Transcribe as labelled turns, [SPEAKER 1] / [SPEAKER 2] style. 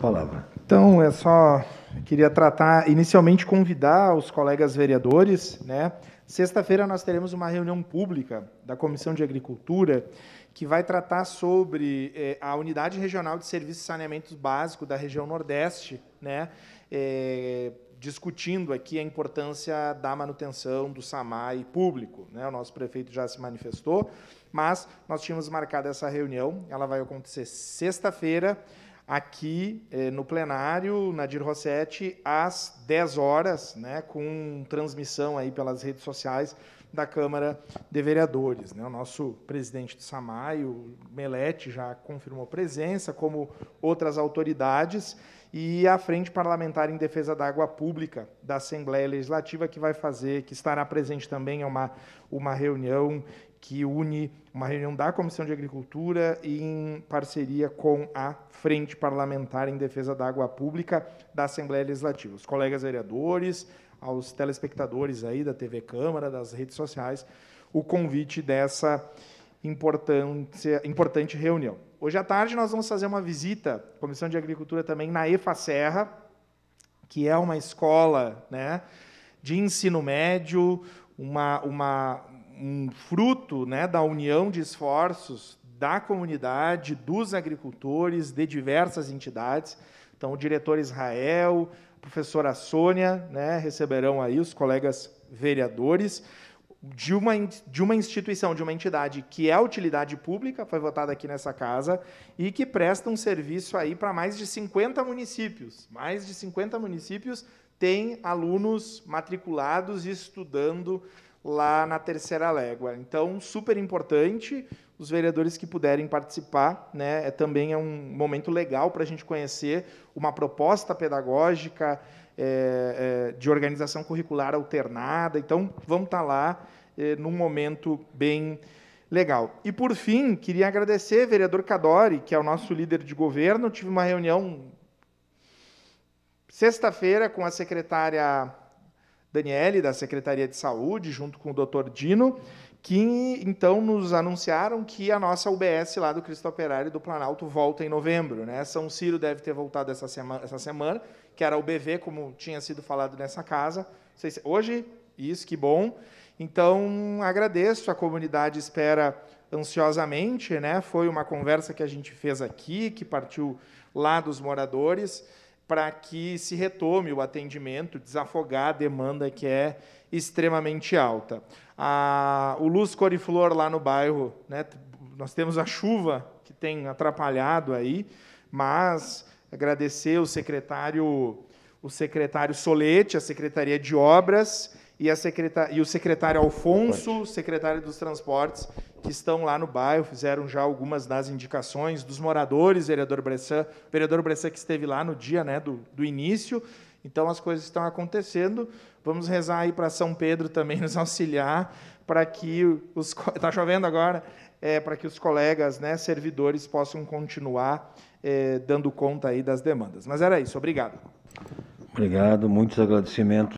[SPEAKER 1] palavra. Então, é só queria tratar, inicialmente convidar os colegas vereadores, né? Sexta-feira nós teremos uma reunião pública da Comissão de Agricultura que vai tratar sobre eh, a Unidade Regional de Serviços e Saneamento Básico da região Nordeste, né? Eh, discutindo aqui a importância da manutenção do SAMAI público. Né? O nosso prefeito já se manifestou, mas nós tínhamos marcado essa reunião, ela vai acontecer sexta-feira, aqui eh, no plenário, Nadir Rossetti, às 10 horas, né, com transmissão aí pelas redes sociais da Câmara de Vereadores. Né? O nosso presidente do SAMAI, o Melete, já confirmou presença, como outras autoridades, e a Frente Parlamentar em Defesa da Água Pública da Assembleia Legislativa, que vai fazer, que estará presente também, é uma, uma reunião que une uma reunião da Comissão de Agricultura em parceria com a Frente Parlamentar em Defesa da Água Pública da Assembleia Legislativa. Os colegas vereadores, aos telespectadores aí da TV Câmara, das redes sociais, o convite dessa importante reunião. Hoje à tarde nós vamos fazer uma visita, Comissão de Agricultura também, na EFA Serra, que é uma escola né, de ensino médio, uma, uma, um fruto né, da união de esforços da comunidade, dos agricultores, de diversas entidades. Então, o diretor Israel, a professora Sônia, né, receberão aí os colegas vereadores de uma, de uma instituição, de uma entidade que é utilidade pública, foi votada aqui nessa casa, e que presta um serviço aí para mais de 50 municípios. Mais de 50 municípios têm alunos matriculados e estudando lá na terceira légua. Então, super importante, os vereadores que puderem participar, né, é, também é um momento legal para a gente conhecer uma proposta pedagógica é, é, de organização curricular alternada. Então, vamos estar tá lá é, num momento bem legal. E, por fim, queria agradecer vereador Cadori, que é o nosso líder de governo. tive uma reunião sexta-feira com a secretária Daniele, da Secretaria de Saúde, junto com o Dr. Dino, que então nos anunciaram que a nossa UBS lá do Cristo Operário do Planalto volta em novembro. Né? São Ciro deve ter voltado essa semana, essa semana, que era o BV, como tinha sido falado nessa casa. Se... Hoje, isso, que bom. Então, agradeço, a comunidade espera ansiosamente. Né? Foi uma conversa que a gente fez aqui, que partiu lá dos moradores para que se retome o atendimento, desafogar a demanda que é extremamente alta. A, o Luz Coriflor lá no bairro, né, nós temos a chuva que tem atrapalhado aí, mas agradecer o secretário o secretário Solete, a Secretaria de Obras e, secretar, e o secretário Alfonso, secretário dos Transportes, que estão lá no bairro, fizeram já algumas das indicações dos moradores, vereador Bressan, vereador Bressan que esteve lá no dia né, do, do início. Então as coisas estão acontecendo. Vamos rezar aí para São Pedro também nos auxiliar para que os está chovendo agora, é, para que os colegas, né, servidores possam continuar é, dando conta aí das demandas. Mas era isso. Obrigado. Obrigado. Muitos agradecimentos.